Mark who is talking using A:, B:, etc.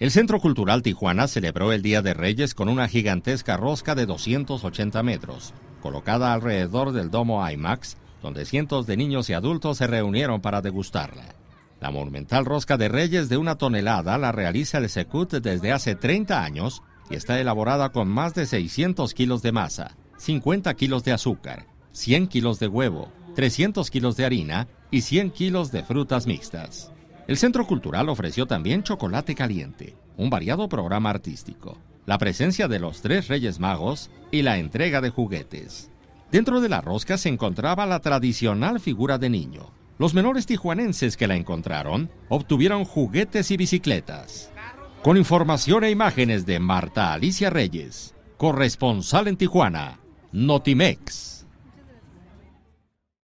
A: El Centro Cultural Tijuana celebró el Día de Reyes con una gigantesca rosca de 280 metros, colocada alrededor del domo IMAX, donde cientos de niños y adultos se reunieron para degustarla. La monumental rosca de Reyes de una tonelada la realiza el Secut desde hace 30 años y está elaborada con más de 600 kilos de masa, 50 kilos de azúcar, 100 kilos de huevo, 300 kilos de harina y 100 kilos de frutas mixtas. El Centro Cultural ofreció también Chocolate Caliente, un variado programa artístico, la presencia de los tres Reyes Magos y la entrega de juguetes. Dentro de la rosca se encontraba la tradicional figura de niño. Los menores tijuanenses que la encontraron obtuvieron juguetes y bicicletas. Con información e imágenes de Marta Alicia Reyes, corresponsal en Tijuana, Notimex.